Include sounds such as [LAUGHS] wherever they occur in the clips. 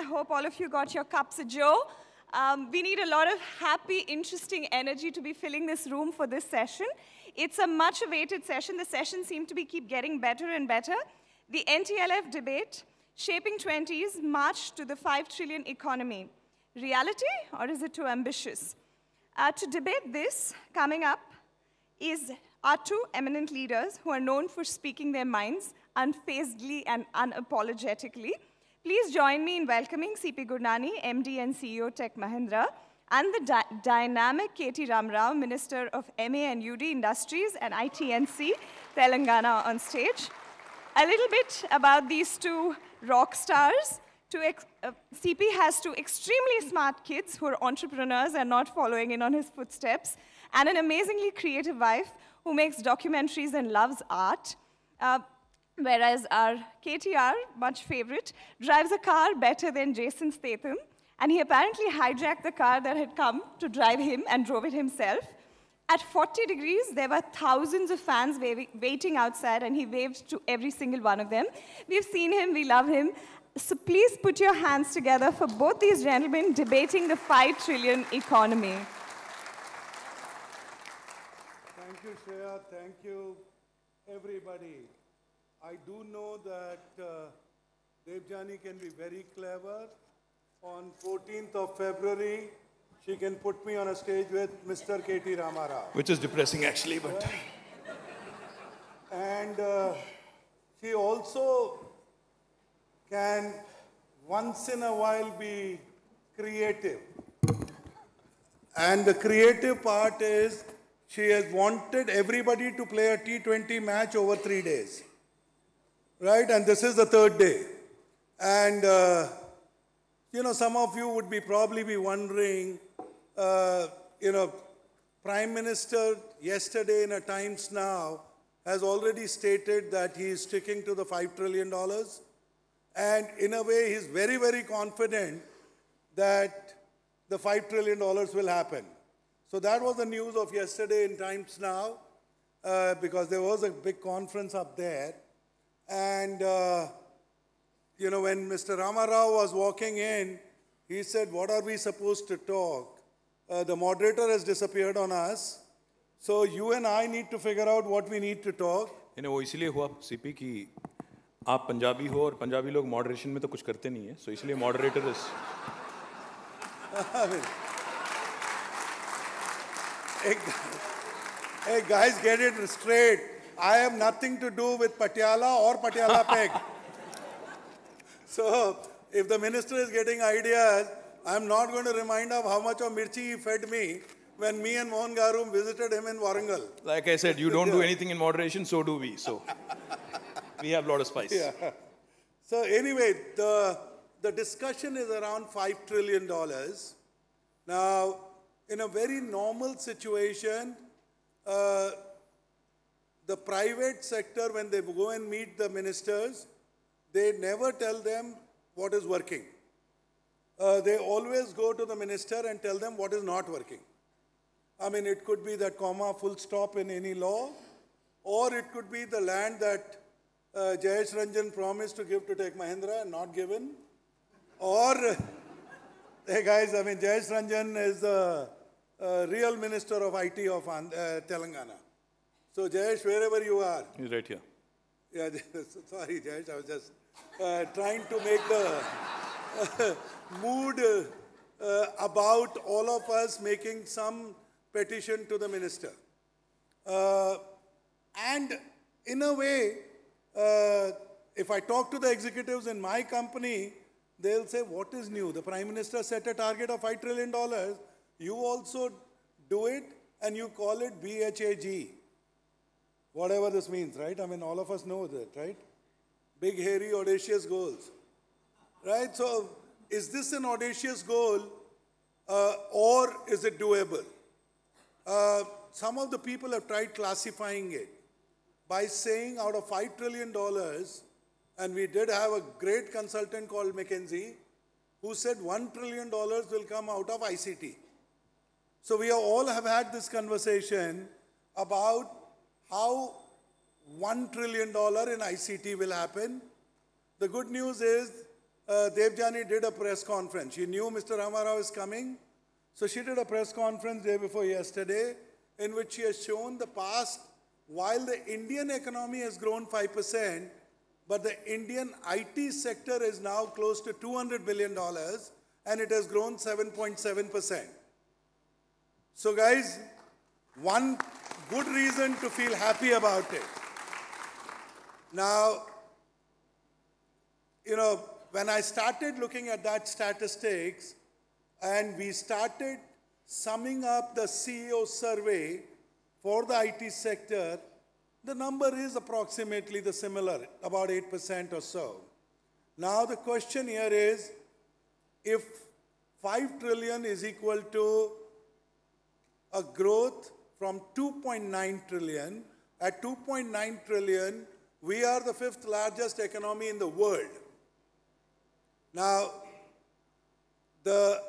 I hope all of you got your cups of joe. Um, we need a lot of happy, interesting energy to be filling this room for this session. It's a much awaited session. The sessions seem to be keep getting better and better. The NTLF debate, Shaping 20s, March to the 5 trillion economy. Reality or is it too ambitious? Uh, to debate this, coming up, is our two eminent leaders who are known for speaking their minds unfazedly and unapologetically. Please join me in welcoming CP Gurnani, MD and CEO Tech Mahindra, and the dy dynamic KT Ramrao, Minister of MA and UD Industries and ITNC, Telangana on stage. A little bit about these two rock stars. To uh, CP has two extremely smart kids who are entrepreneurs and not following in on his footsteps, and an amazingly creative wife who makes documentaries and loves art. Uh, whereas our KTR, much favorite, drives a car better than Jason Statham, and he apparently hijacked the car that had come to drive him and drove it himself. At 40 degrees, there were thousands of fans waiting outside, and he waved to every single one of them. We've seen him, we love him. So please put your hands together for both these gentlemen debating the 5 trillion economy. Thank you, Shreya. Thank you, everybody. I do know that uh, Devjani can be very clever. On 14th of February, she can put me on a stage with Mr. K.T. Ramara. Which is depressing actually, but... and uh, she also can once in a while be creative. And the creative part is she has wanted everybody to play a T20 match over three days right? And this is the third day. And, uh, you know, some of you would be probably be wondering, uh, you know, Prime Minister yesterday in a Times Now has already stated that he is sticking to the $5 trillion. And in a way, he's very, very confident that the $5 trillion will happen. So that was the news of yesterday in Times Now, uh, because there was a big conference up there. And, uh, you know, when Mr. Ramarao was walking in, he said, What are we supposed to talk? Uh, the moderator has disappeared on us. So you and I need to figure out what we need to talk. यानी वो इसलिए हुआ CP कि आप पंजाबी हो और पंजाबी लोग moderation में तो कुछ करते नहीं है सो इसलिए moderator is Hey guys, get it straight. I have nothing to do with Patiala or Patiala Peg. [LAUGHS] so if the minister is getting ideas, I'm not going to remind of how much of mirchi he fed me when me and Mohan Garum visited him in Warangal. Like I said, you don't do anything in moderation, so do we. So we have a lot of spice. Yeah. So anyway, the, the discussion is around $5 trillion. Now, in a very normal situation, uh, the private sector, when they go and meet the ministers, they never tell them what is working. Uh, they always go to the minister and tell them what is not working. I mean, it could be that comma, full stop in any law, or it could be the land that uh, Jayesh Ranjan promised to give to Tech Mahindra and not given. Or, [LAUGHS] hey guys, I mean, Jayesh Ranjan is the uh, real minister of IT of uh, Telangana. So Jayesh, wherever you are. He's right here. Yeah, [LAUGHS] sorry Jayesh, I was just uh, trying to make the uh, [LAUGHS] mood uh, about all of us making some petition to the minister. Uh, and in a way, uh, if I talk to the executives in my company, they'll say, what is new? The Prime Minister set a target of $5 trillion. You also do it and you call it BHAG. Whatever this means, right? I mean, all of us know that, right? Big, hairy, audacious goals, right? So, is this an audacious goal uh, or is it doable? Uh, some of the people have tried classifying it by saying out of $5 trillion, and we did have a great consultant called McKinsey who said $1 trillion will come out of ICT. So we all have had this conversation about how $1 trillion in ICT will happen. The good news is uh, Devjani did a press conference. She knew Mr. Ramarao is coming. So she did a press conference day before yesterday in which she has shown the past, while the Indian economy has grown 5%, but the Indian IT sector is now close to $200 billion and it has grown 7.7%. So guys, one good reason to feel happy about it. Now, you know, when I started looking at that statistics and we started summing up the CEO survey for the IT sector, the number is approximately the similar, about 8% or so. Now the question here is, if 5 trillion is equal to a growth from 2.9 trillion. At 2.9 trillion, we are the fifth largest economy in the world. Now, the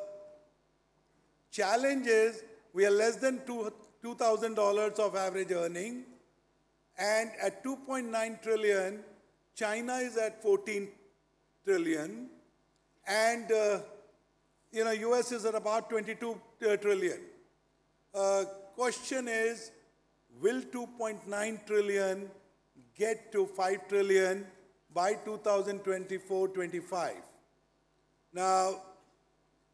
challenge is we are less than $2,000 of average earning. And at 2.9 trillion, China is at 14 trillion. And, uh, you know, US is at about 22 uh, trillion. Uh, question is, will 2.9 trillion get to 5 trillion by 2024-25? Now,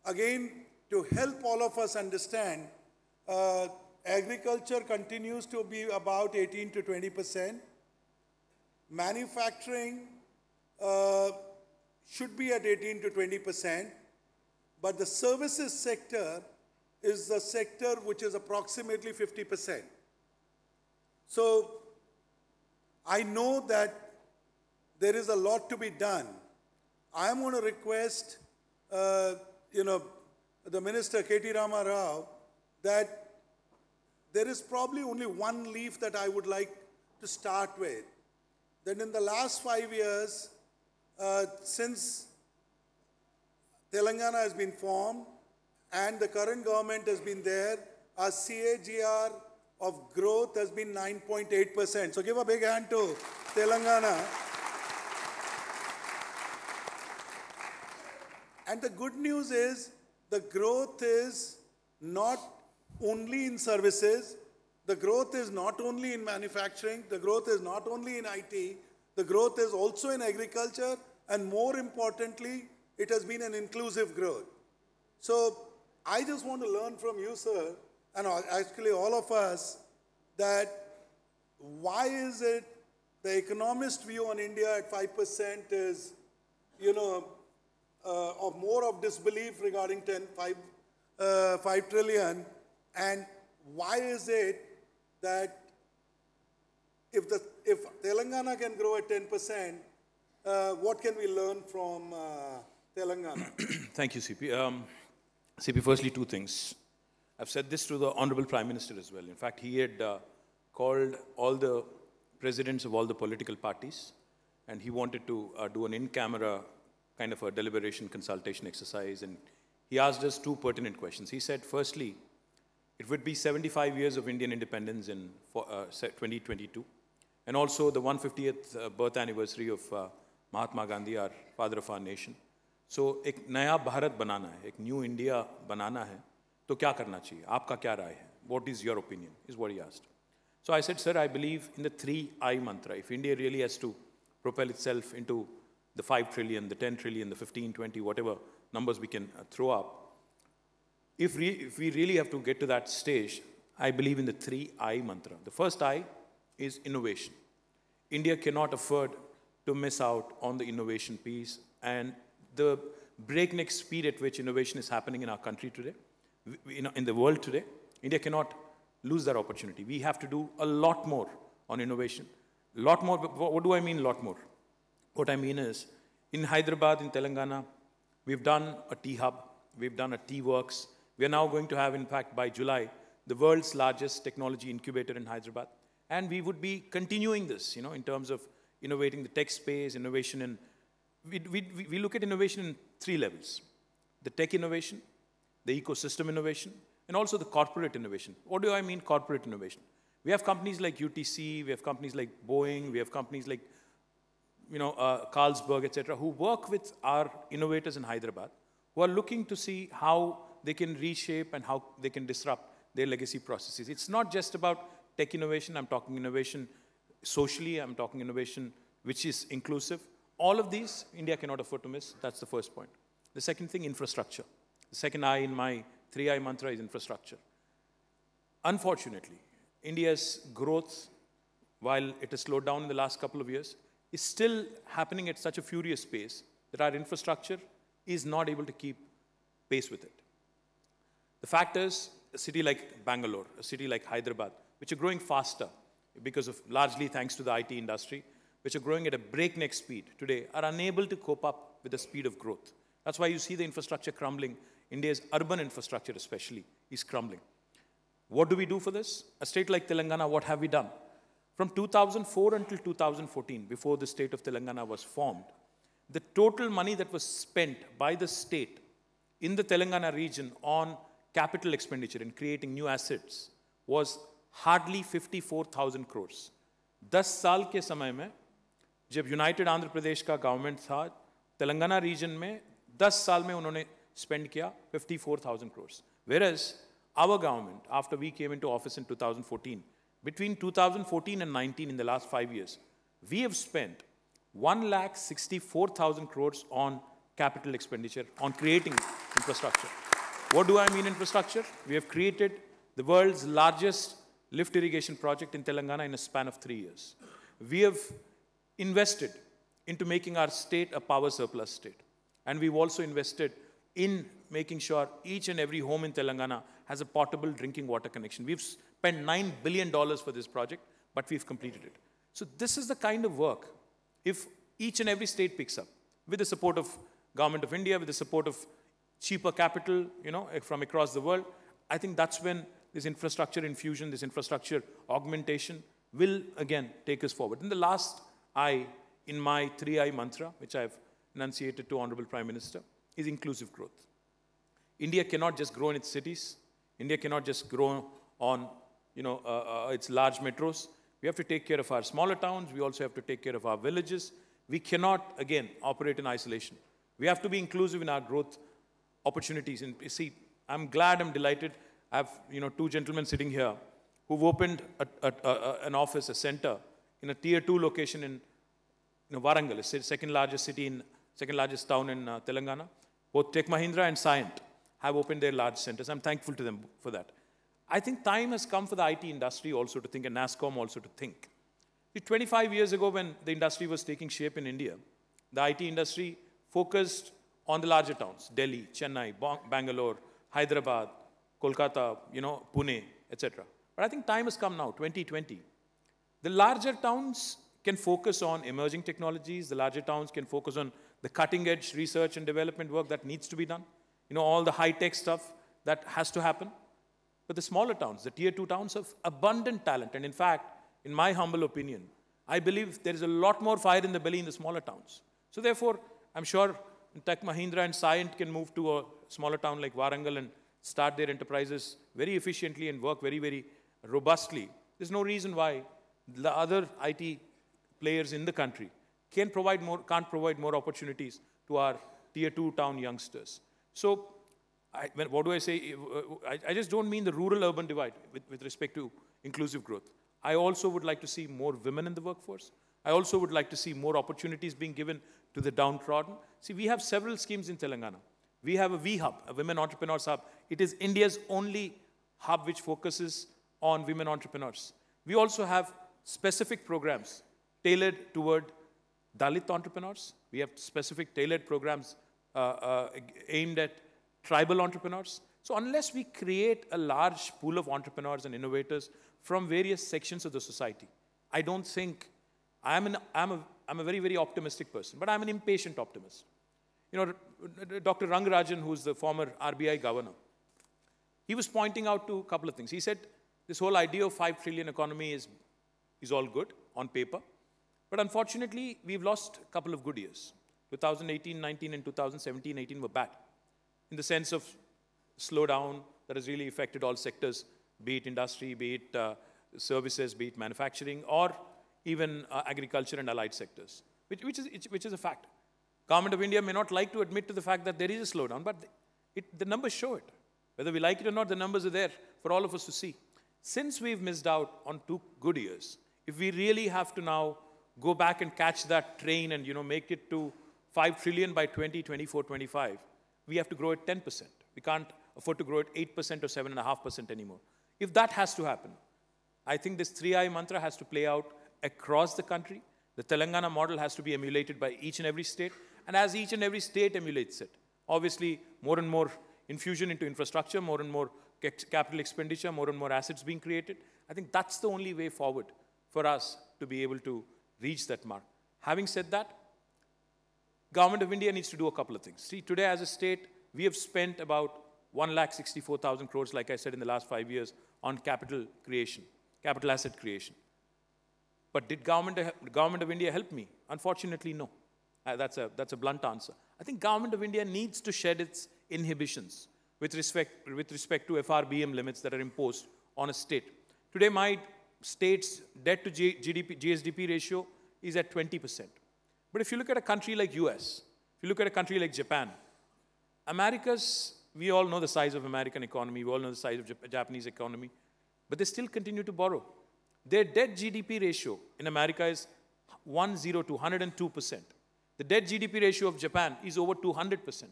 again, to help all of us understand, uh, agriculture continues to be about 18 to 20 percent. Manufacturing uh, should be at 18 to 20 percent, but the services sector is the sector which is approximately 50%. So I know that there is a lot to be done. I'm going to request, uh, you know, the minister K.T. Rama Rao that there is probably only one leaf that I would like to start with. That in the last five years, uh, since Telangana has been formed, and the current government has been there, our CAGR of growth has been 9.8%. So give a big hand to Telangana. And the good news is the growth is not only in services, the growth is not only in manufacturing, the growth is not only in IT, the growth is also in agriculture, and more importantly, it has been an inclusive growth. So I just want to learn from you, sir, and actually all of us, that why is it the economist view on India at 5% is, you know, uh, or more of disbelief regarding 10, 5, uh, 5 trillion, and why is it that if, the, if Telangana can grow at 10%, uh, what can we learn from uh, Telangana? Thank you, CP. Um, CP, firstly, two things. I've said this to the Honorable Prime Minister as well. In fact, he had uh, called all the presidents of all the political parties, and he wanted to uh, do an in-camera kind of a deliberation consultation exercise, and he asked us two pertinent questions. He said, firstly, it would be 75 years of Indian independence in for, uh, 2022, and also the 150th uh, birth anniversary of uh, Mahatma Gandhi, our father of our nation. So so, एक नया भारत बनाना है एक new India बनाना है तो क्या करना चाहिए आपका क्या राय है what is your opinion is what he asked so I said sir I believe in the three I mantra if India really has to propel itself into the 5 trillion, the 10 trillion, the 15, 20, whatever numbers we can uh, throw up. If, re, if we really have to get to that stage, I believe in the three I mantra. The first I is innovation. India cannot afford to miss out on the innovation piece, and the breakneck speed at which innovation is happening in our country today, in the world today, India cannot lose that opportunity. We have to do a lot more on innovation. A lot more, what do I mean, lot more? What I mean is, in Hyderabad, in Telangana, we've done a T hub, we've done a T works. We are now going to have, in fact, by July, the world's largest technology incubator in Hyderabad. And we would be continuing this, you know, in terms of innovating the tech space, innovation in we, we, we look at innovation in three levels the tech innovation, the ecosystem innovation, and also the corporate innovation. What do I mean, corporate innovation? We have companies like UTC, we have companies like Boeing, we have companies like you know, uh, Carlsberg, etc., who work with our innovators in Hyderabad, who are looking to see how they can reshape and how they can disrupt their legacy processes. It's not just about tech innovation, I'm talking innovation socially, I'm talking innovation which is inclusive, all of these, India cannot afford to miss. That's the first point. The second thing, infrastructure. The second I in my three I mantra is infrastructure. Unfortunately, India's growth, while it has slowed down in the last couple of years, is still happening at such a furious pace that our infrastructure is not able to keep pace with it. The fact is, a city like Bangalore, a city like Hyderabad, which are growing faster because of largely thanks to the IT industry, which are growing at a breakneck speed today are unable to cope up with the speed of growth. That's why you see the infrastructure crumbling. India's urban infrastructure, especially, is crumbling. What do we do for this? A state like Telangana, what have we done? From 2004 until 2014, before the state of Telangana was formed, the total money that was spent by the state in the Telangana region on capital expenditure and creating new assets was hardly 54,000 crores. 10 साल के समय में जब United Andhra प्रदेश का government था Telangana reason में 10 साल में उन्होंने स्पेंड किया 54,000 four thousand our government after we came to office in two thousand fourteen between two thousand fourteen and nineteen in the last five years we have spend one lakh sixty four thousand crores on capital expenditure on creating infrastructure what do I mean infrastructure we have created the world largest lift irrigation project in Telangana in a span of three years we have invested into making our state a power surplus state. And we've also invested in making sure each and every home in Telangana has a portable drinking water connection. We've spent $9 billion for this project, but we've completed it. So this is the kind of work, if each and every state picks up, with the support of Government of India, with the support of cheaper capital, you know, eh, from across the world, I think that's when this infrastructure infusion, this infrastructure augmentation will again take us forward. And the last I in my 3I mantra, which I have enunciated to Honorable Prime Minister, is inclusive growth. India cannot just grow in its cities. India cannot just grow on you know, uh, uh, its large metros. We have to take care of our smaller towns. We also have to take care of our villages. We cannot, again, operate in isolation. We have to be inclusive in our growth opportunities. And you see, I'm glad, I'm delighted. I have you know, two gentlemen sitting here who've opened a, a, a, an office, a center, in a tier two location in you know, Warangal, second largest city in second largest town in uh, Telangana. Both Tech Mahindra and Scient have opened their large centers. I'm thankful to them for that. I think time has come for the IT industry also to think and NASCOM also to think. 25 years ago when the industry was taking shape in India, the IT industry focused on the larger towns, Delhi, Chennai, Bangalore, Hyderabad, Kolkata, you know, Pune, etc. But I think time has come now, 2020. The larger towns can focus on emerging technologies. The larger towns can focus on the cutting edge research and development work that needs to be done. You know, all the high tech stuff that has to happen. But the smaller towns, the tier two towns, have abundant talent. And in fact, in my humble opinion, I believe there is a lot more fire in the belly in the smaller towns. So therefore, I'm sure Tech Mahindra and Scient can move to a smaller town like Warangal and start their enterprises very efficiently and work very, very robustly. There's no reason why the other IT players in the country can provide more, can't provide more opportunities to our tier two town youngsters. So I, what do I say? I, I, just don't mean the rural-urban divide with, with respect to inclusive growth. I also would like to see more women in the workforce. I also would like to see more opportunities being given to the downtrodden. See, we have several schemes in Telangana. We have a V-Hub, a Women Entrepreneurs Hub. It is India's only hub which focuses on women entrepreneurs. We also have specific programs tailored toward Dalit entrepreneurs. We have specific tailored programs uh, uh, aimed at tribal entrepreneurs. So unless we create a large pool of entrepreneurs and innovators from various sections of the society, I don't think, I'm, an, I'm, a, I'm a very, very optimistic person, but I'm an impatient optimist. You know, Dr. Rangarajan, who's the former RBI governor, he was pointing out to a couple of things. He said, this whole idea of 5 trillion economy is is all good on paper. But unfortunately, we've lost a couple of good years. 2018, 19, and 2017, 18 were bad in the sense of slowdown that has really affected all sectors, be it industry, be it uh, services, be it manufacturing, or even uh, agriculture and allied sectors, which, which, is, which is a fact. Government of India may not like to admit to the fact that there is a slowdown, but it, the numbers show it. Whether we like it or not, the numbers are there for all of us to see. Since we've missed out on two good years, if we really have to now go back and catch that train and you know make it to 5 trillion by 2024 24, 25 we have to grow at 10% we can't afford to grow at 8% or 7.5% anymore if that has to happen i think this 3i mantra has to play out across the country the telangana model has to be emulated by each and every state and as each and every state emulates it obviously more and more infusion into infrastructure more and more capital expenditure more and more assets being created i think that's the only way forward for us to be able to reach that mark. Having said that, government of India needs to do a couple of things. See, today as a state, we have spent about 1,64,000 crores, like I said, in the last five years on capital creation, capital asset creation. But did government, government of India help me? Unfortunately, no. Uh, that's, a, that's a blunt answer. I think government of India needs to shed its inhibitions with respect, with respect to FRBM limits that are imposed on a state. Today, my states' debt to GDP, GSDP ratio is at 20%. But if you look at a country like US, if you look at a country like Japan, America's, we all know the size of American economy, we all know the size of Jap Japanese economy, but they still continue to borrow. Their debt GDP ratio in America is 102, 102%. The debt GDP ratio of Japan is over 200%.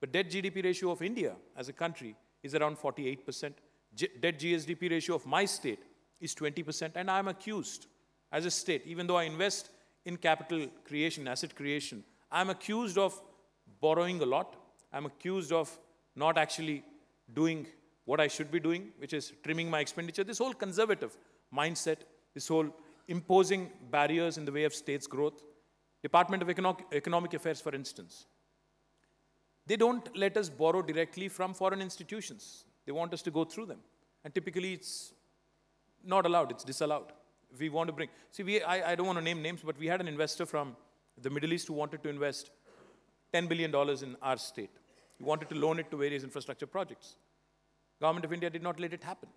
But debt GDP ratio of India as a country is around 48%. G debt GSDP ratio of my state is 20%, and I'm accused as a state, even though I invest in capital creation, asset creation, I'm accused of borrowing a lot. I'm accused of not actually doing what I should be doing, which is trimming my expenditure. This whole conservative mindset, this whole imposing barriers in the way of states' growth. Department of Economic, Economic Affairs, for instance, they don't let us borrow directly from foreign institutions. They want us to go through them. And typically, it's not allowed, it's disallowed. We want to bring, see, we, I, I don't want to name names, but we had an investor from the Middle East who wanted to invest $10 billion in our state. He wanted to loan it to various infrastructure projects. Government of India did not let it happen.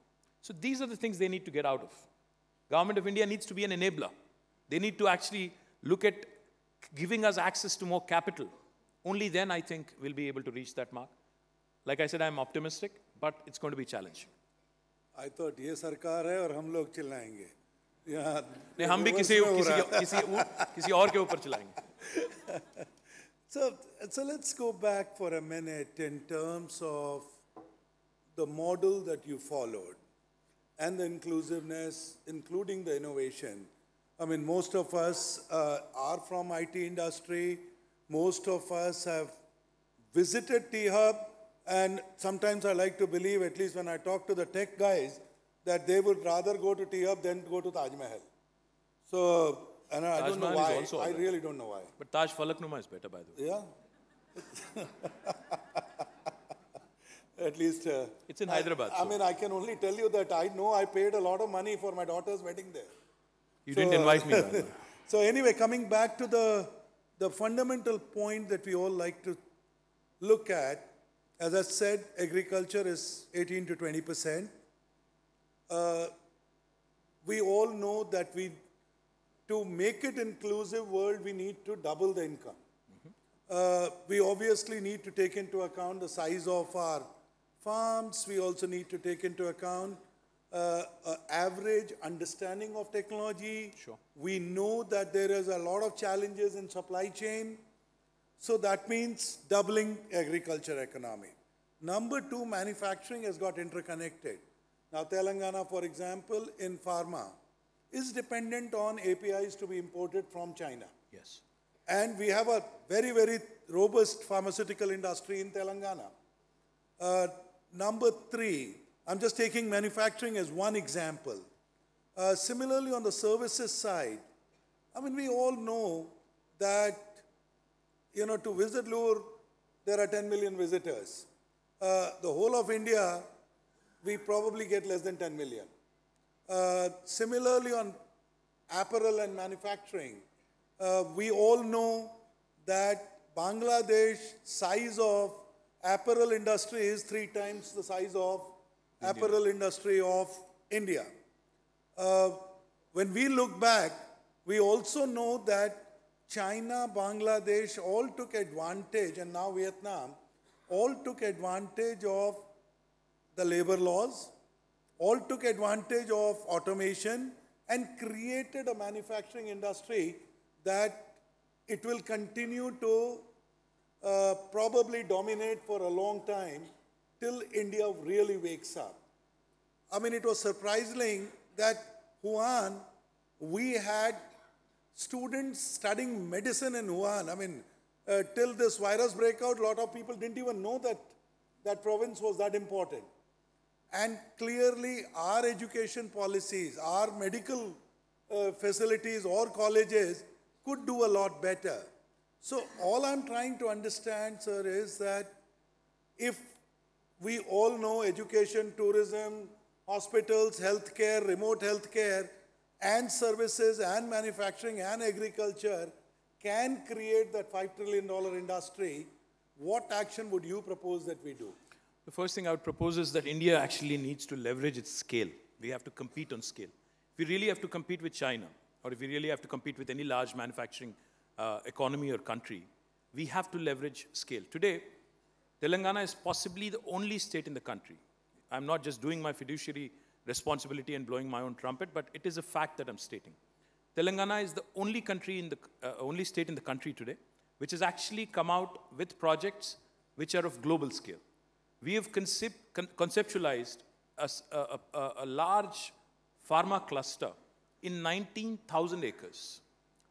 So these are the things they need to get out of. Government of India needs to be an enabler. They need to actually look at giving us access to more capital. Only then, I think, we'll be able to reach that mark. Like I said, I'm optimistic, but it's going to be challenging. I thought, ये सरकार है और हम लोग चिल्लाएंगे यहाँ नहीं हम भी किसी किसी किसी, किसी और के ऊपर चिल्लाएंगे [LAUGHS] So, so let's go back for a minute in terms of the model that you followed and the inclusiveness, including the innovation. I mean, most of us uh, are from IT industry. Most of us have visited T-Hub and sometimes I like to believe, at least when I talk to the tech guys, that they would rather go to tea Up than go to Taj Mahal. So, and I, I don't know why. I really don't know why. But Taj Falaknuma is better, by the way. Yeah. [LAUGHS] at least. Uh, it's in Hyderabad. I so. mean, I can only tell you that I know I paid a lot of money for my daughter's wedding there. You so, didn't invite me. [LAUGHS] so anyway, coming back to the the fundamental point that we all like to look at as I said, agriculture is 18 to 20 percent. Uh, we all know that we, to make it inclusive world, we need to double the income. Mm -hmm. uh, we obviously need to take into account the size of our farms. We also need to take into account uh, uh, average understanding of technology. Sure. We know that there is a lot of challenges in supply chain. So that means doubling agriculture economy. Number two, manufacturing has got interconnected. Now Telangana, for example, in pharma, is dependent on APIs to be imported from China. Yes. And we have a very, very robust pharmaceutical industry in Telangana. Uh, number three, I'm just taking manufacturing as one example. Uh, similarly, on the services side, I mean, we all know that you know, to visit Lour, there are 10 million visitors. Uh, the whole of India, we probably get less than 10 million. Uh, similarly, on apparel and manufacturing, uh, we all know that Bangladesh size of apparel industry is three times the size of India. apparel industry of India. Uh, when we look back, we also know that China, Bangladesh all took advantage, and now Vietnam, all took advantage of the labor laws, all took advantage of automation, and created a manufacturing industry that it will continue to uh, probably dominate for a long time till India really wakes up. I mean, it was surprising that Huan, we had students studying medicine in Wuhan. I mean, uh, till this virus breakout, a lot of people didn't even know that that province was that important. And clearly, our education policies, our medical uh, facilities or colleges could do a lot better. So, all I'm trying to understand, sir, is that if we all know education, tourism, hospitals, healthcare, remote healthcare and services and manufacturing and agriculture can create that $5 trillion industry, what action would you propose that we do? The first thing I would propose is that India actually needs to leverage its scale. We have to compete on scale. If we really have to compete with China, or if we really have to compete with any large manufacturing uh, economy or country, we have to leverage scale. Today, Telangana is possibly the only state in the country. I'm not just doing my fiduciary responsibility and blowing my own trumpet, but it is a fact that I'm stating. Telangana is the only country in the uh, only state in the country today which has actually come out with projects which are of global scale. We have concep con conceptualized a, a, a, a large pharma cluster in 19,000 acres.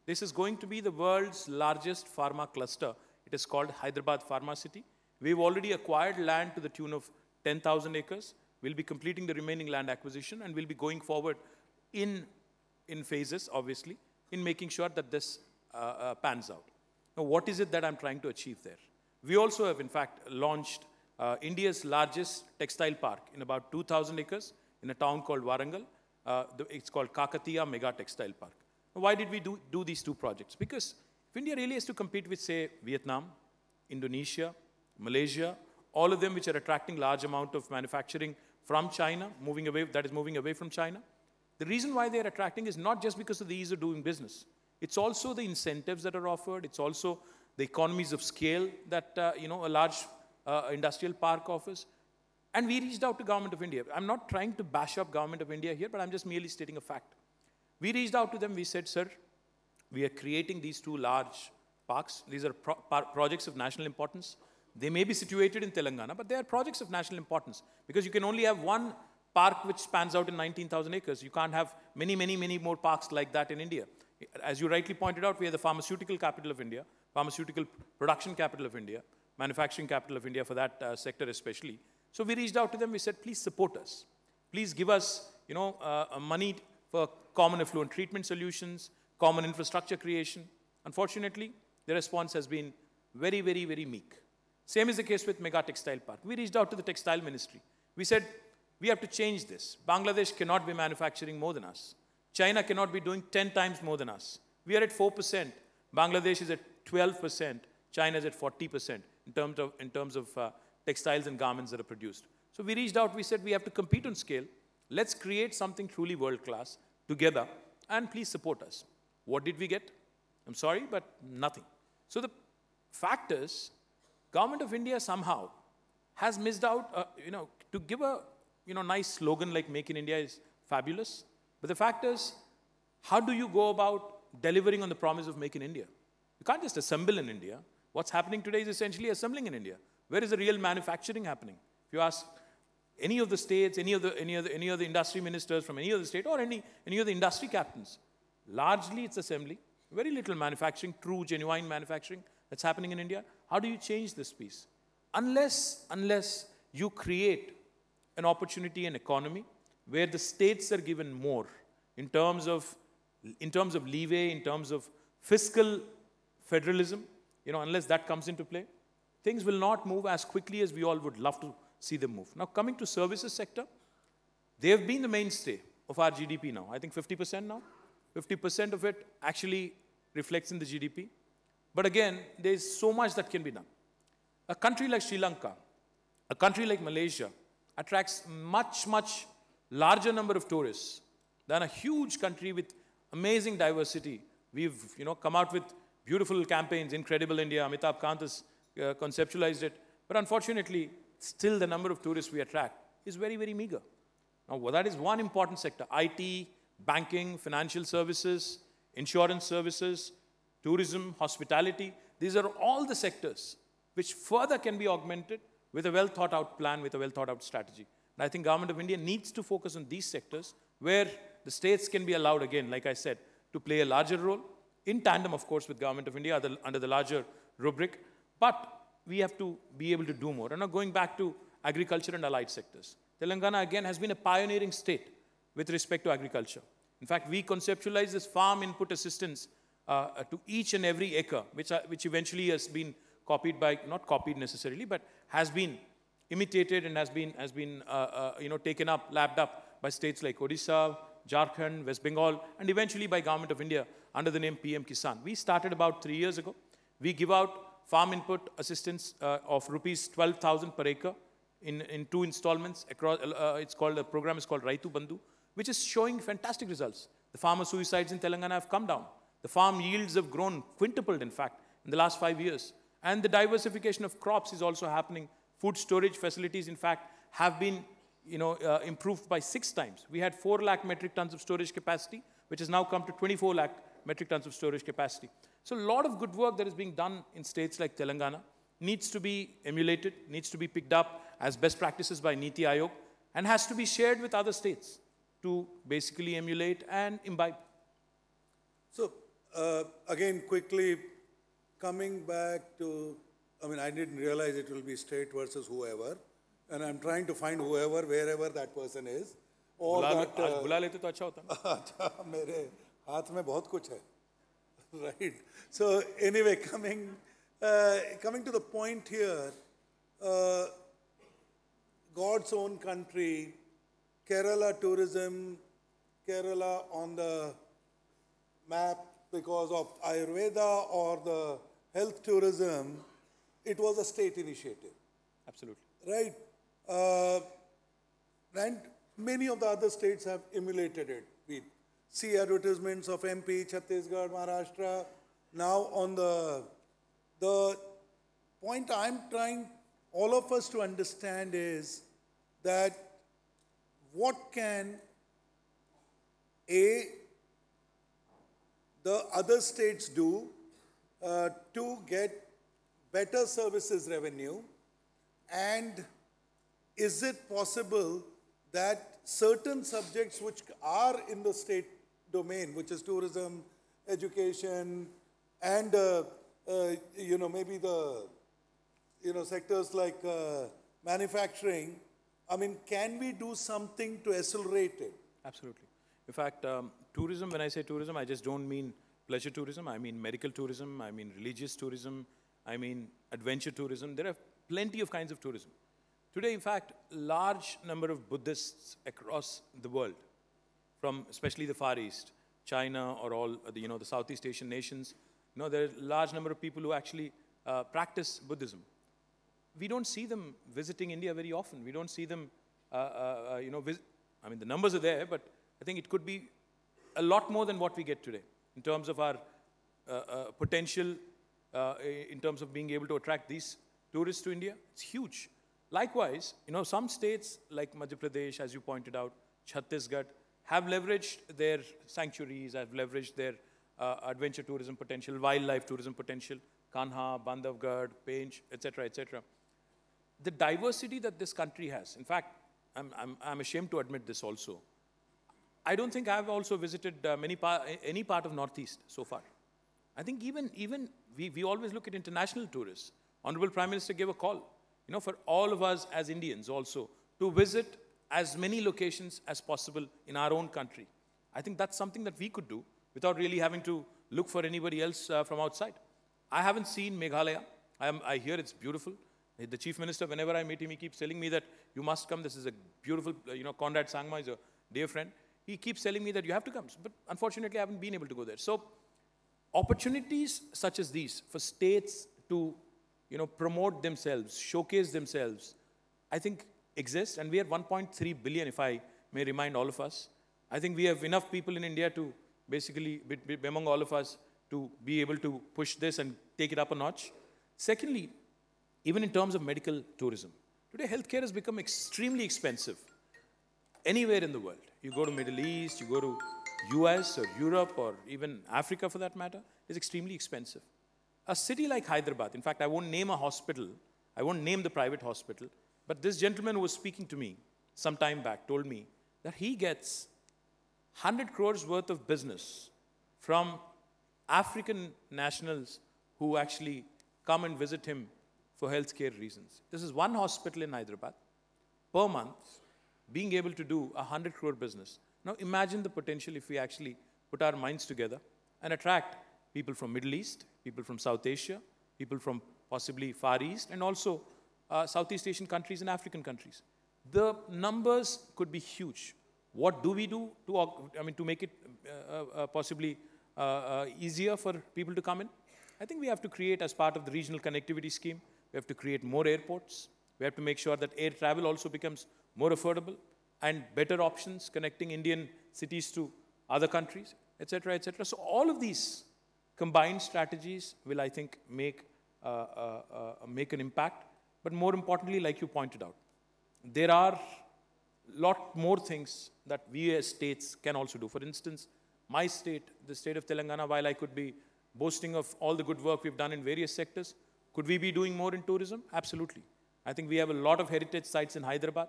This is going to be the world's largest pharma cluster. It is called Hyderabad Pharma City. We've already acquired land to the tune of 10,000 acres. We'll be completing the remaining land acquisition and we'll be going forward in, in phases, obviously, in making sure that this uh, uh, pans out. Now, what is it that I'm trying to achieve there? We also have, in fact, launched uh, India's largest textile park in about 2,000 acres in a town called Warangal. Uh, the, it's called Kakatiya Mega Textile Park. Now, why did we do, do these two projects? Because if India really has to compete with, say, Vietnam, Indonesia, Malaysia, all of them which are attracting large amount of manufacturing from China, moving away, that is moving away from China. The reason why they're attracting is not just because of the ease of doing business. It's also the incentives that are offered. It's also the economies of scale that uh, you know a large uh, industrial park offers. And we reached out to government of India. I'm not trying to bash up government of India here, but I'm just merely stating a fact. We reached out to them. We said, sir, we are creating these two large parks. These are pro projects of national importance. They may be situated in Telangana, but they are projects of national importance because you can only have one park which spans out in 19,000 acres. You can't have many, many, many more parks like that in India. As you rightly pointed out, we are the pharmaceutical capital of India, pharmaceutical production capital of India, manufacturing capital of India for that uh, sector especially. So we reached out to them. We said, please support us. Please give us, you know, uh, uh money for common effluent treatment solutions, common infrastructure creation. Unfortunately, the response has been very, very, very meek. Same is the case with Mega Textile Park. We reached out to the textile ministry. We said, we have to change this. Bangladesh cannot be manufacturing more than us. China cannot be doing 10 times more than us. We are at 4%. Bangladesh is at 12%. China is at 40% in terms of, in terms of uh, textiles and garments that are produced. So we reached out, we said we have to compete on scale. Let's create something truly world class together and please support us. What did we get? I'm sorry, but nothing. So the fact is, Government of India somehow has missed out, uh, you know, to give a, you know, nice slogan like Make in India is fabulous. But the fact is, how do you go about delivering on the promise of Make in India? You can't just assemble in India. What's happening today is essentially assembling in India. Where is the real manufacturing happening? If you ask any of the states, any of the, any of the, any of the industry ministers from any other state or any, any of the industry captains, largely it's assembly. Very little manufacturing, true, genuine manufacturing that's happening in India. How do you change this piece? Unless, unless you create an opportunity and economy where the states are given more in terms of, in terms of leeway, in terms of fiscal federalism, you know, unless that comes into play, things will not move as quickly as we all would love to see them move. Now, coming to services sector, they have been the mainstay of our GDP now. I think 50% now. 50% of it actually reflects in the GDP. But again, there is so much that can be done. A country like Sri Lanka, a country like Malaysia, attracts much, much larger number of tourists than a huge country with amazing diversity. We've you know, come out with beautiful campaigns, Incredible India, Amitabh Kant has uh, conceptualized it. But unfortunately, still the number of tourists we attract is very, very meager. Now, well, that is one important sector IT, banking, financial services, insurance services, tourism, hospitality. These are all the sectors which further can be augmented with a well thought out plan, with a well thought out strategy. And I think government of India needs to focus on these sectors where the states can be allowed again, like I said, to play a larger role in tandem, of course, with government of India under the larger rubric. But we have to be able to do more. And now going back to agriculture and allied sectors. Telangana again has been a pioneering state with respect to agriculture. In fact, we conceptualized this farm input assistance uh, uh, to each and every acre, which, are, which eventually has been copied by, not copied necessarily, but has been imitated and has been, has been uh, uh you know, taken up, lapped up by states like Odisha, Jharkhand, West Bengal, and eventually by Government of India under the name PM Kisan. We started about three years ago. We give out farm input assistance uh, of rupees 12,000 per acre in, in two installments. Across, uh, uh, it's called, the program is called Raitu Bandhu, which is showing fantastic results. The farmer suicides in Telangana have come down. The farm yields have grown, quintupled in fact, in the last five years. And the diversification of crops is also happening. Food storage facilities, in fact, have been you know, uh, improved by six times. We had 4 lakh metric tons of storage capacity, which has now come to 24 lakh metric tons of storage capacity. So a lot of good work that is being done in states like Telangana needs to be emulated, needs to be picked up as best practices by Niti Aayog, and has to be shared with other states to basically emulate and imbibe. So uh, again, quickly, coming back to, I mean, I didn't realize it will be state versus whoever. And I'm trying to find whoever, wherever that person is. बुला, that, uh, लेते तो अच्छा होता [LAUGHS] अच्छा मेरे हाथ में बहुत कुछ है right so anyway coming uh, coming to the point here uh, god's own country kerala tourism kerala on the map because of Ayurveda or the health tourism, it was a state initiative. Absolutely. Right. Uh, and many of the other states have emulated it. We see advertisements of MP, Chhattisgarh, Maharashtra. Now on the the point I'm trying all of us to understand is that what can a the other states do uh, to get better services revenue? And is it possible that certain subjects which are in the state domain, which is tourism, education, and uh, uh, you know maybe the you know sectors like uh, manufacturing. I mean, can we do something to accelerate it? Absolutely. In fact, um, tourism, when I say tourism, I just don't mean pleasure tourism. I mean medical tourism. I mean religious tourism. I mean adventure tourism. There are plenty of kinds of tourism. Today, in fact, large number of Buddhists across the world, from especially the Far East, China, or all the, you know the Southeast Asian nations, you know, there are a large number of people who actually uh, practice Buddhism. We don't see them visiting India very often. We don't see them, uh, uh, uh you know, I mean, the numbers are there, but I think it could be a lot more than what we get today in terms of our uh, uh, potential, uh, in terms of being able to attract these tourists to India. It's huge. Likewise, you know, some states like Madhya Pradesh, as you pointed out, Chhattisgarh, have leveraged their sanctuaries, have leveraged their uh, adventure tourism potential, wildlife tourism potential, Kanha, Bandhavgarh, Pench, etc., etc. The diversity that this country has, in fact, I'm, I'm, I'm ashamed to admit this also, I don't think I've also visited uh, many pa any part of Northeast so far. I think even, even we, we always look at international tourists. Honorable Prime Minister gave a call, you know, for all of us as Indians also to visit as many locations as possible in our own country. I think that's something that we could do without really having to look for anybody else uh, from outside. I haven't seen Meghalaya. I, am, I hear it's beautiful. The chief minister, whenever I meet him, he keeps telling me that you must come. This is a beautiful, uh, you know, Conrad Sangma is a uh, dear friend he keeps telling me that you have to come. But unfortunately, I haven't been able to go there. So opportunities such as these for states to you know, promote themselves, showcase themselves, I think exist. And we are 1.3 billion, if I may remind all of us. I think we have enough people in India to basically, among all of us, to be able to push this and take it up a notch. Secondly, even in terms of medical tourism, today healthcare has become extremely expensive anywhere in the world you go to Middle East, you go to US or Europe or even Africa for that matter, is extremely expensive. A city like Hyderabad, in fact, I won't name a hospital, I won't name the private hospital, but this gentleman who was speaking to me some time back told me that he gets 100 crores worth of business from African nationals who actually come and visit him for healthcare reasons. This is one hospital in Hyderabad per month being able to do a 100 crore business. Now imagine the potential if we actually put our minds together and attract people from Middle East, people from South Asia, people from possibly Far East, and also uh, Southeast Asian countries and African countries. The numbers could be huge. What do we do to, I mean, to make it uh, uh, uh possibly uh, uh, easier for people to come in? I think we have to create, as part of the regional connectivity scheme, we have to create more airports. We have to make sure that air travel also becomes more affordable, and better options connecting Indian cities to other countries, etc., etc. So all of these combined strategies will, I think, make, uh, uh, uh, make an impact. But more importantly, like you pointed out, there are a lot more things that we as states can also do. For instance, my state, the state of Telangana, while I could be boasting of all the good work we've done in various sectors, could we be doing more in tourism? Absolutely. I think we have a lot of heritage sites in Hyderabad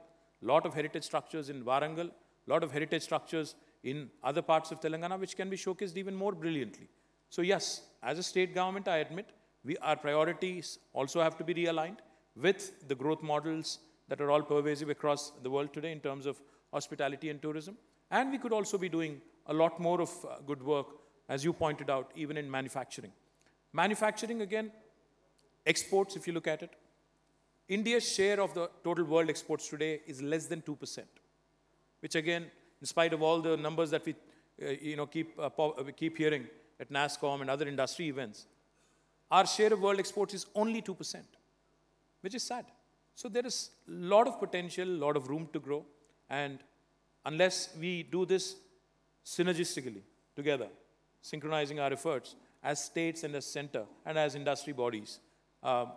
lot of heritage structures in Warangal, lot of heritage structures in other parts of Telangana, which can be showcased even more brilliantly. So yes, as a state government, I admit, we, our priorities also have to be realigned with the growth models that are all pervasive across the world today in terms of hospitality and tourism. And we could also be doing a lot more of uh, good work, as you pointed out, even in manufacturing. Manufacturing, again, exports, if you look at it, India's share of the total world exports today is less than 2%, which again, in spite of all the numbers that we, uh, you know, keep, uh, uh, we keep hearing at NASCOM and other industry events, our share of world exports is only 2%, which is sad. So there is a lot of potential, a lot of room to grow. And unless we do this synergistically together, synchronizing our efforts as states and as center and as industry bodies, um,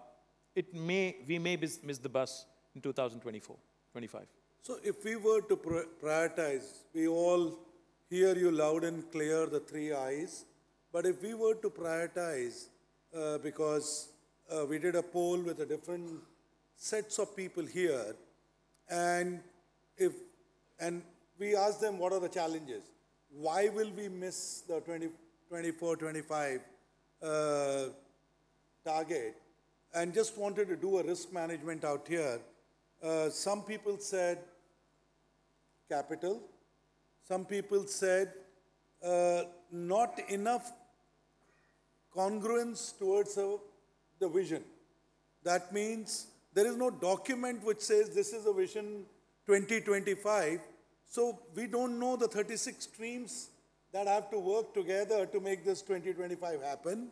it may, we may miss the bus in 2024, 25. So if we were to prioritize, we all hear you loud and clear, the three I's. But if we were to prioritize, uh, because uh, we did a poll with a different sets of people here, and if and we asked them what are the challenges, why will we miss the 20, 24, 25 uh, target? and just wanted to do a risk management out here, uh, some people said capital. Some people said uh, not enough congruence towards a, the vision. That means there is no document which says this is a vision 2025. So we don't know the 36 streams that have to work together to make this 2025 happen.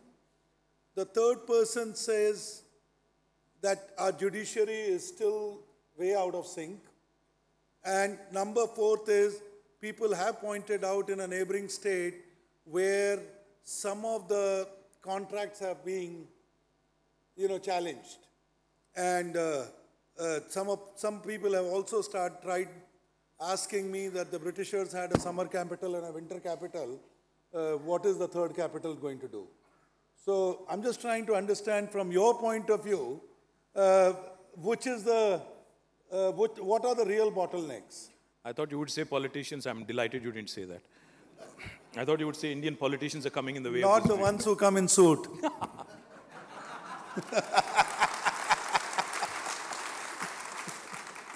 The third person says that our judiciary is still way out of sync. And number fourth is people have pointed out in a neighboring state where some of the contracts have been, you know, challenged. And uh, uh, some, of, some people have also started tried asking me that the Britishers had a summer capital and a winter capital. Uh, what is the third capital going to do? So I'm just trying to understand from your point of view, uh, which is the, uh, what are the real bottlenecks? I thought you would say politicians. I'm delighted you didn't say that. I thought you would say Indian politicians are coming in the way. Not the ones who come in suit. [LAUGHS]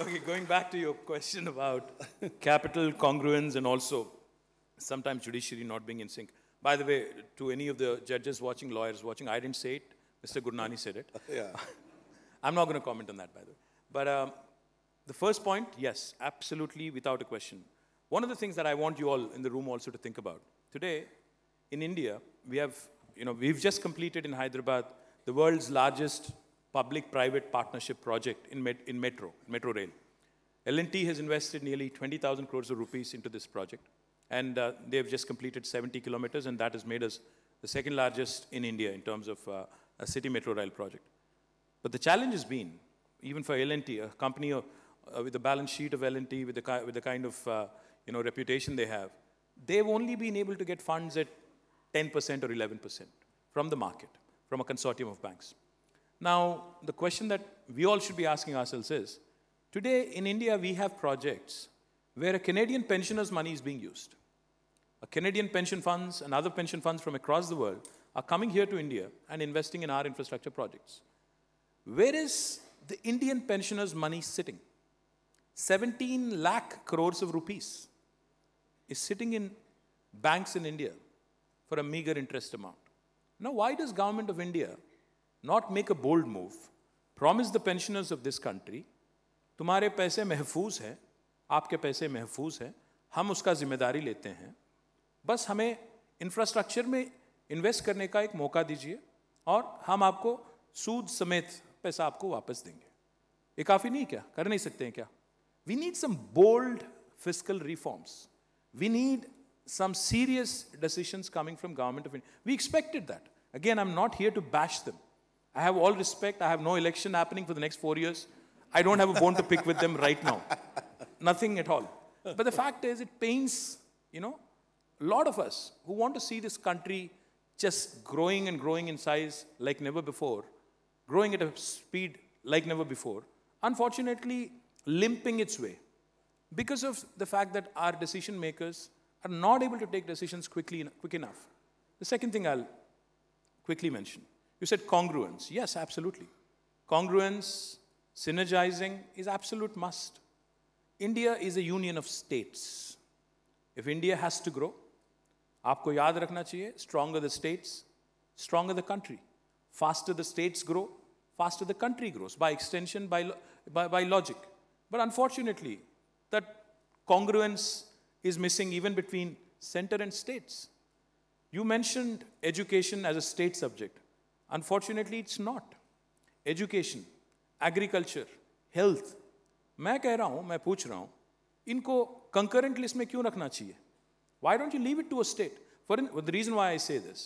okay, going back to your question about capital congruence and also sometimes judiciary not being in sync. By the way, to any of the judges watching, lawyers watching, I didn't say it. Mr. Gurnani said it. [LAUGHS] Yeah. I'm not going to comment on that, by the way. But um, the first point, yes, absolutely, without a question. One of the things that I want you all in the room also to think about today, in India, we have, you know, we've just completed in Hyderabad the world's largest public-private partnership project in, met in metro, metro rail. L&T has invested nearly 20,000 crores of rupees into this project, and uh, they have just completed 70 kilometers, and that has made us the second largest in India in terms of uh, a city metro rail project. But the challenge has been, even for L&T, a company uh, with a balance sheet of L&T, with the, with the kind of uh, you know, reputation they have, they've only been able to get funds at 10% or 11% from the market, from a consortium of banks. Now, the question that we all should be asking ourselves is, today in India we have projects where a Canadian pensioner's money is being used. A Canadian pension funds and other pension funds from across the world are coming here to India and investing in our infrastructure projects. Where is the Indian pensioners' money sitting? 17 lakh crores of rupees is sitting in banks in India for a meager interest amount. Now, why does government of India not make a bold move, promise the pensioners of this country, tumhare paise mehfooz hai, aapke paise mehfooz hai, hum uska जिम्मेदारी lete हैं, bas hume infrastructure mein invest karne ka ek moka dijiye, aur hum aapko sood samet पैसा आपको वापस देंगे ये काफी नहीं क्या कर नहीं सकते हैं क्या we need some bold physical reforms we need some serious decisions coming from government of India. We expected that. Again, I'm not here to bash them. I have all respect. I have no election happening for the next four years. I don't have a bone to pick with them right now. Nothing at all. But the fact is, it pains, you know, a lot of us who want to see this country just growing and growing in size like never before growing at a speed like never before, unfortunately, limping its way because of the fact that our decision makers are not able to take decisions quickly, quick enough. The second thing I'll quickly mention you said congruence. Yes, absolutely. Congruence, synergizing is absolute must. India is a union of states. If India has to grow, आपको याद रखना चाहिए stronger the states, stronger the country, faster the states grow faster the country grows, by extension, by, by, by logic. But unfortunately, that congruence is missing even between center and states. You mentioned education as a state subject. Unfortunately, it's not. Education, agriculture, health. मैं कह रहा हूँ मैं पूछ रहा हूँ इनको concurrent list में क्यों रखना चाहिए why don't you leave it to a state for the reason why I say this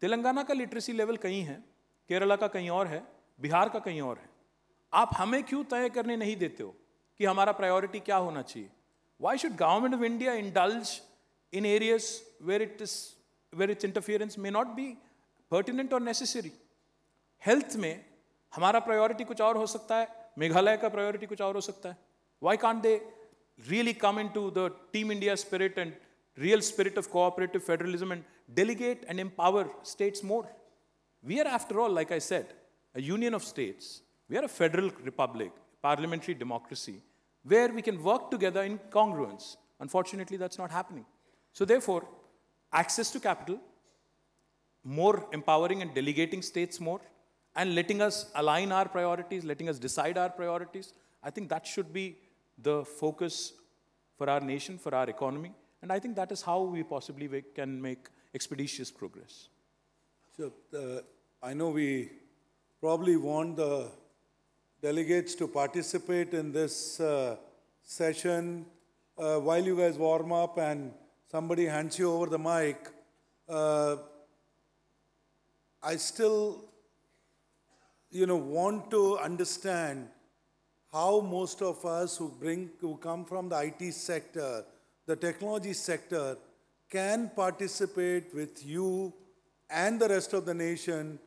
Telangana का लिटरेसी लेवल कहीं है केरला का कहीं और है बिहार का कहीं और है आप हमें क्यों तय करने नहीं देते हो कि हमारा प्रायोरिटी क्या होना चाहिए why should government of India indulge in areas where it is where its interference may not be pertinent और नेसेसरी हेल्थ में हमारा प्रायोरिटी कुछ और हो सकता है मेघालय का प्रायोरिटी कुछ और हो सकता है why can't they come in to the team India spirit and real spirit of cooperative federalism and delegate and empower states more we are after all like I said a union of states. We are a federal republic, parliamentary democracy, where we can work together in congruence. Unfortunately, that's not happening. So, therefore, access to capital, more empowering and delegating states more, and letting us align our priorities, letting us decide our priorities, I think that should be the focus for our nation, for our economy. And I think that is how we possibly can make expeditious progress. So, uh, I know we probably want the delegates to participate in this uh, session. Uh, while you guys warm up and somebody hands you over the mic, uh, I still, you know, want to understand how most of us who bring, who come from the IT sector, the technology sector, can participate with you and the rest of the nation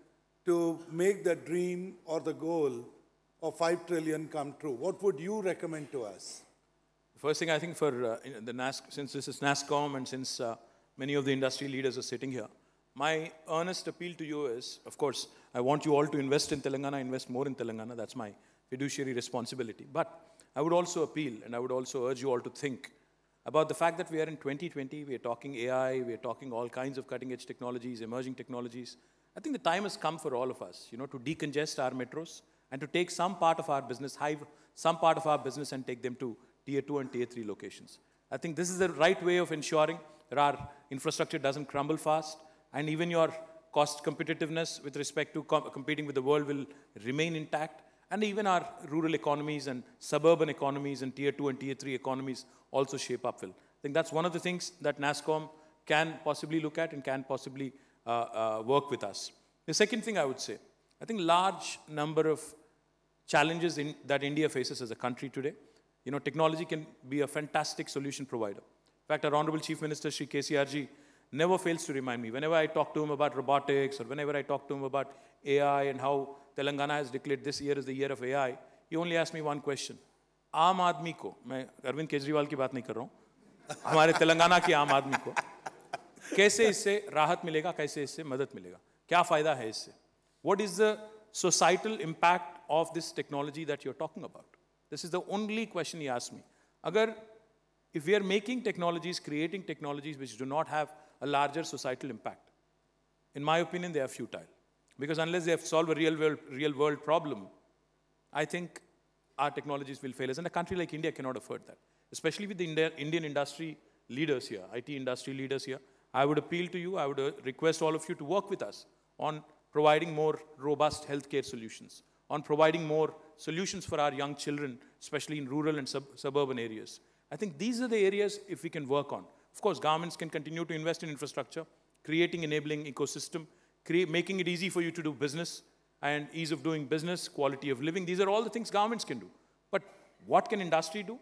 to make the dream or the goal of 5 trillion come true? What would you recommend to us? First thing I think for uh, the NAS, since this is NASCOM and since uh, many of the industry leaders are sitting here, my earnest appeal to you is, of course, I want you all to invest in Telangana, invest more in Telangana. That's my fiduciary responsibility. But I would also appeal and I would also urge you all to think about the fact that we are in 2020, we are talking AI, we are talking all kinds of cutting edge technologies, emerging technologies. I think the time has come for all of us, you know, to decongest our metros and to take some part of our business, some part of our business and take them to tier two and tier three locations. I think this is the right way of ensuring that our infrastructure doesn't crumble fast and even your cost competitiveness with respect to com competing with the world will remain intact. And even our rural economies and suburban economies and tier two and tier three economies also shape up well. I think that's one of the things that NASCOM can possibly look at and can possibly uh, uh, work with us. The second thing I would say, I think large number of challenges in, that India faces as a country today, you know, technology can be a fantastic solution provider. In fact, our Honorable Chief Minister, Sri KCRG, never fails to remind me. Whenever I talk to him about robotics or whenever I talk to him about AI and how Telangana has declared this year is the year of AI, he only asks me one question. आम आदमी को मैं अरविंद केजरीवाल की बात नहीं कर रहा हूँ हमारे तेलंगाना के कैसे इससे राहत मिलेगा कैसे इससे मदद मिलेगा क्या फ़ायदा है इससे what is the societal impact of this technology that you are talking about this is the only question you ask if we are making technologies, creating technologies which do not have a larger societal impact, in my opinion, they are futile. Because unless they solve a real world, real world problem, I think our technologies will fail us. And a country like India cannot afford that, especially with the Indian industry leaders here, IT industry leaders here. I would appeal to you, I would uh, request all of you to work with us on providing more robust healthcare solutions, on providing more solutions for our young children, especially in rural and sub suburban areas. I think these are the areas if we can work on. Of course, governments can continue to invest in infrastructure, creating enabling ecosystem, create, making it easy for you to do business, and ease of doing business, quality of living. These are all the things governments can do. But what can industry do?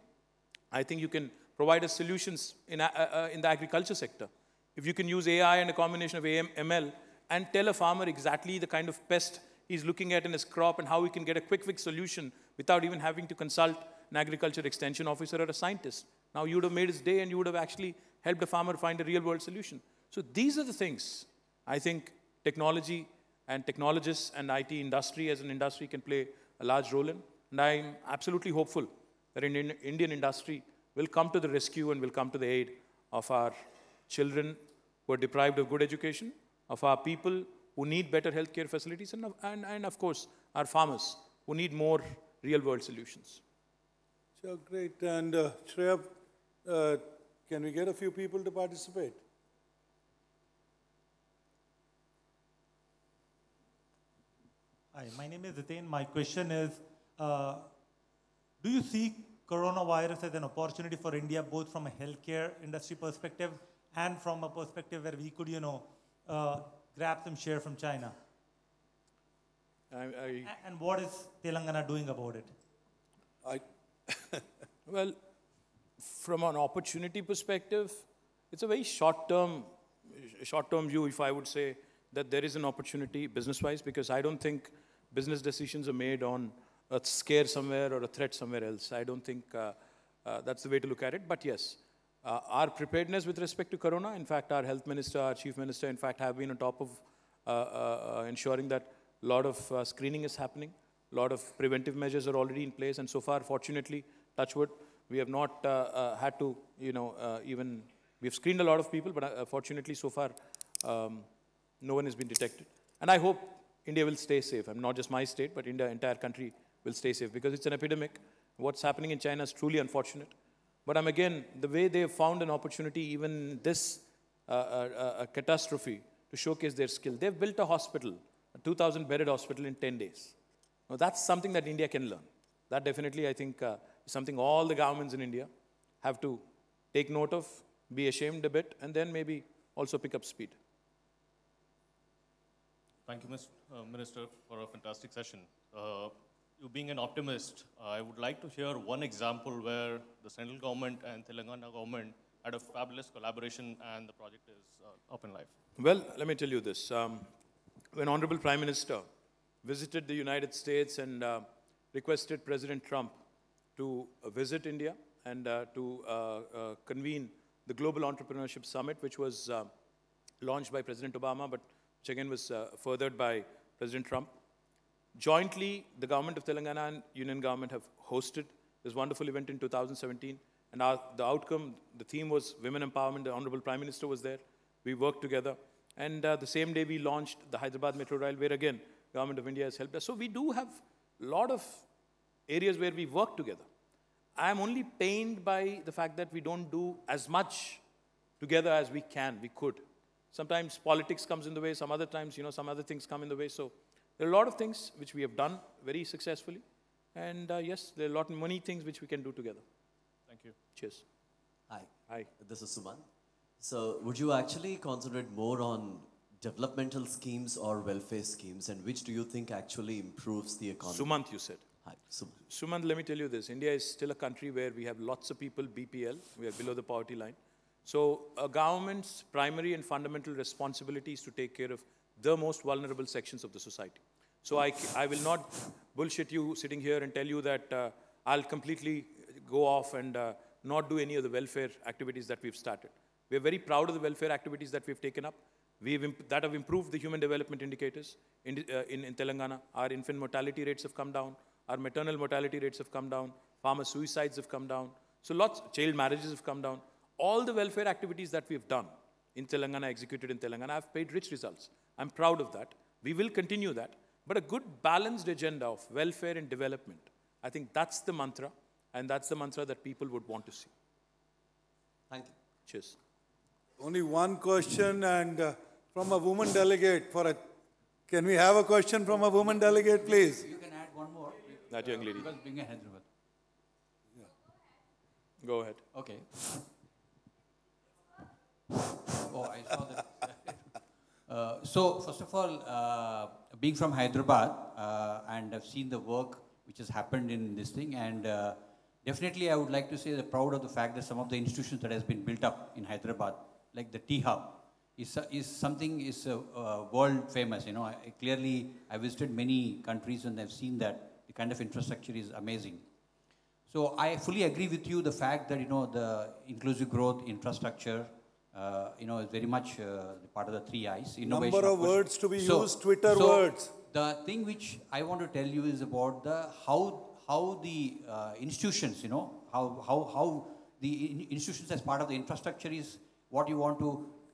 I think you can provide us solutions in, uh, uh, in the agriculture sector. If you can use AI and a combination of AM, ML and tell a farmer exactly the kind of pest he's looking at in his crop and how he can get a quick fix solution without even having to consult an agriculture extension officer or a scientist. Now you would have made his day and you would have actually helped a farmer find a real world solution. So these are the things I think technology and technologists and IT industry as an industry can play a large role in. And I'm absolutely hopeful that Indian industry will come to the rescue and will come to the aid of our children who are deprived of good education, of our people who need better healthcare facilities, and, and, and of course, our farmers who need more real-world solutions. So great. And uh, Shreya, uh, can we get a few people to participate? Hi, my name is Ritain. My question is, uh, do you see coronavirus as an opportunity for India, both from a healthcare industry perspective and from a perspective where we could, you know, uh, grab some share from China? I, I, and what is Telangana doing about it? I, [LAUGHS] well, from an opportunity perspective, it's a very short-term, short-term view. If I would say that there is an opportunity business-wise, because I don't think business decisions are made on a scare somewhere or a threat somewhere else. I don't think uh, uh, that's the way to look at it. But yes, uh, our preparedness with respect to corona, in fact, our health minister, our chief minister, in fact, have been on top of uh, uh, uh ensuring that a lot of uh, screening is happening, a lot of preventive measures are already in place, and so far, fortunately, touch wood, we have not uh, had to, you know, even, we've screened a lot of people, but fortunately, so far, um, no one has been detected. And I hope India will stay safe. I am not just my state, but India, entire country will stay safe because it's an epidemic. What's happening in China is truly unfortunate. But I'm again, the way they found an opportunity, even this uh, uh, uh, catastrophe, to showcase their skill. They've built a hospital, a 2,000 bedded hospital in 10 days. Now, that's something that India can learn. That definitely, I think, uh, is something all the governments in India have to take note of, be ashamed a bit, and then maybe also pick up speed. Thank you, Mr. Uh, Minister, for a fantastic session. Uh, you being an optimist, uh, I would like to hear one example where the central government and Telangana government had a fabulous collaboration and the project is uh, up in live. Well, let me tell you this. Um, when Honorable Prime Minister visited the United States and uh, requested President Trump to uh, visit India and uh, to uh, convene the Global Entrepreneurship Summit, which was launched by President Obama, but which again was furthered by President Trump. Jointly, the government of Telangana and union government have hosted this wonderful event in 2017. And our, the outcome, the theme was women empowerment. The Honorable Prime Minister was there. We worked together. And uh, the same day we launched the Hyderabad Metro Rail, where again, Government of India has helped us. So we do have a lot of areas where we work together. I am only pained by the fact that we don't do as much together as we can, we could. Sometimes politics comes in the way, some other times, you know, some other things come in the way. So there are a lot of things which we have done very successfully. And uh, yes, there are a lot of many things which we can do together. Thank you. Cheers. Hi. Hi. This is Suman. So would you actually concentrate more on developmental schemes or welfare schemes and which do you think actually improves the economy? Sumant, you said. Hi, Sumant. Sumant, let me tell you this. India is still a country where we have lots of people, BPL, we are below the poverty line. So a government's primary and fundamental responsibility is to take care of the most vulnerable sections of the society. So I, I will not bullshit you sitting here and tell you that uh, I'll completely go off and uh, not do any of the welfare activities that we've started. We're very proud of the welfare activities that we've taken up. We've that have improved the human development indicators in, uh, in, in Telangana. Our infant mortality rates have come down. Our maternal mortality rates have come down. Farmer suicides have come down. So lots, child marriages have come down. All the welfare activities that we've done in Telangana, executed in Telangana, have paid rich results. I'm proud of that. We will continue that but a good balanced agenda of welfare and development. I think that's the mantra, and that's the mantra that people would want to see. Thank you. Cheers. Only one question, and uh, from a woman delegate. For a, can we have a question from a woman delegate, please? You can add one more. That young lady. being a hand yeah. Go ahead. Okay. oh, I saw that. Uh, so, first of all, uh, being from Hyderabad, uh, and I've seen the work which has happened in this thing, and uh, definitely I would like to say that proud of the fact that some of the institutions that has been built up in Hyderabad, like the T Hub, is, is something is world famous. You know, I clearly I visited many countries and I've seen that the kind of infrastructure is amazing. So I fully agree with you the fact that you know the inclusive growth infrastructure uh, you know, very much uh, part of the three eyes. Innovation, Number of, of words to be so, used, Twitter so words. The thing which I want to tell you is about the how how the uh, institutions, you know, how how how the institutions as part of the infrastructure is what you want to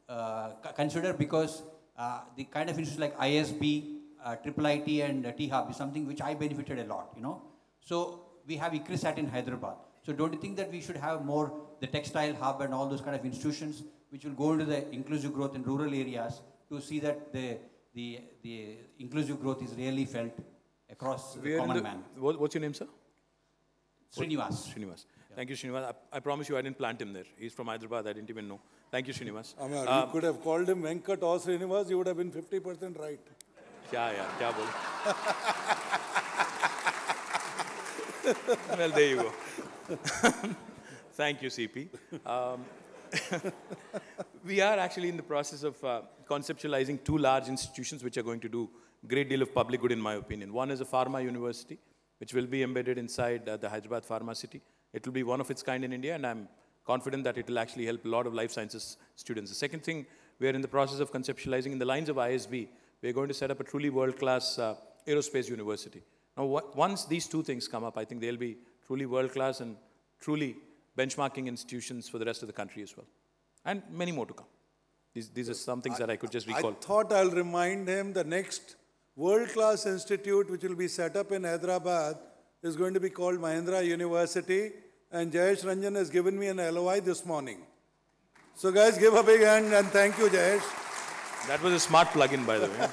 uh, consider because uh, the kind of institutions like ISB, uh, IT, and uh, T-Hub is something which I benefited a lot, you know. So we have ICRISAT in Hyderabad. So don't you think that we should have more the textile hub and all those kind of institutions which will go into the inclusive growth in rural areas to see that the, the, the inclusive growth is really felt across Where the common the, man. what's your name, sir? Srinivas. Srinivas. Thank you, Srinivas. I, I, promise you I didn't plant him there. He's from Hyderabad. I didn't even know. Thank you, Srinivas. I mean, um, you could have called him Venkat or Srinivas. You would have been 50% right. Yeah, yeah. Kya bol. [LAUGHS] well, there you go. [LAUGHS] Thank you, CP. Um, [LAUGHS] we are actually in the process of uh, conceptualizing two large institutions which are going to do a great deal of public good, in my opinion. One is a pharma university, which will be embedded inside uh, the Hyderabad Pharma City. It will be one of its kind in India, and I'm confident that it will actually help a lot of life sciences students. The second thing we are in the process of conceptualizing in the lines of ISB, we're going to set up a truly world-class uh, aerospace university. Now, once these two things come up, I think they'll be truly world-class and truly benchmarking institutions for the rest of the country as well. And many more to come. These, these are some things I, that I could just recall. I thought I'll remind him the next world-class institute which will be set up in Hyderabad is going to be called Mahindra University and Jayesh Ranjan has given me an LOI this morning. So guys, give a big hand and thank you, Jayesh. That was a smart plug-in, by the way.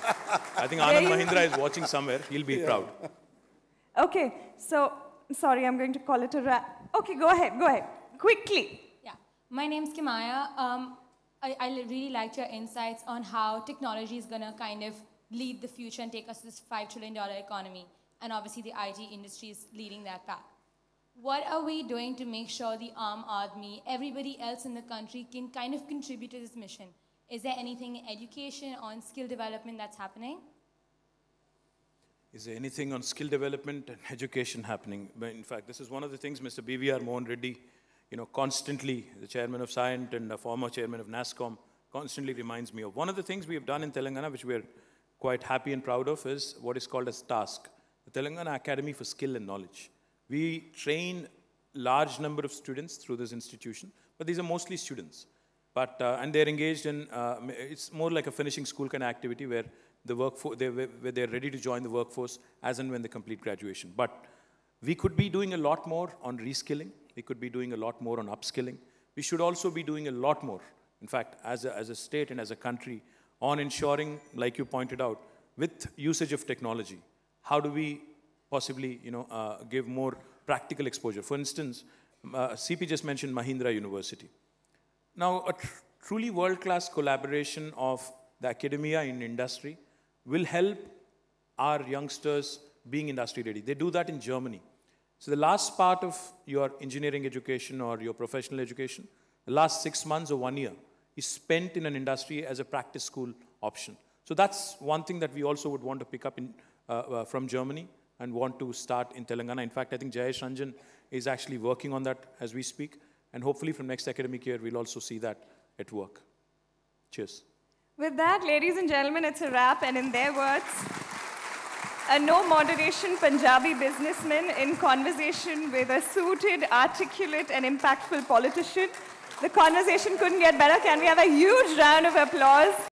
I think Anand Mahindra is watching somewhere. He'll be yeah. proud. Okay, so sorry, I'm going to call it a wrap. Okay, go ahead, go ahead. Quickly. Yeah. My name's Kimaya. Um, I, I really liked your insights on how technology is going to kind of lead the future and take us to this $5 trillion economy. And obviously, the IT industry is leading that pack. What are we doing to make sure the arm army, everybody else in the country, can kind of contribute to this mission? Is there anything in education in skill development that's happening? Is there anything on skill development and education happening? In fact, this is one of the things Mr. BVR Mohan Reddy, you know, constantly, the chairman of Scient and a former chairman of NASCOM, constantly reminds me of. One of the things we have done in Telangana, which we're quite happy and proud of, is what is called as TASK, the Telangana Academy for Skill and Knowledge. We train large number of students through this institution, but these are mostly students. But, uh, and they're engaged in, uh, it's more like a finishing school kind of activity where the workforce, they, where they're ready to join the workforce as and when they complete graduation. But we could be doing a lot more on reskilling. We could be doing a lot more on upskilling. We should also be doing a lot more, in fact, as a, as a state and as a country, on ensuring, like you pointed out, with usage of technology, how do we possibly you know, uh, give more practical exposure? For instance, uh, CP just mentioned Mahindra University. Now, a tr truly world-class collaboration of the academia and industry will help our youngsters being industry ready. They do that in Germany. So the last part of your engineering education or your professional education, the last six months or one year is spent in an industry as a practice school option. So that's one thing that we also would want to pick up in, uh, uh, from Germany and want to start in Telangana. In fact, I think Jayesh Ranjan is actually working on that as we speak. And hopefully from next academic year, we'll also see that at work. Cheers. With that, ladies and gentlemen, it's a wrap, and in their words, a no moderation Punjabi businessman in conversation with a suited, articulate, and impactful politician. The conversation couldn't get better. Can we have a huge round of applause?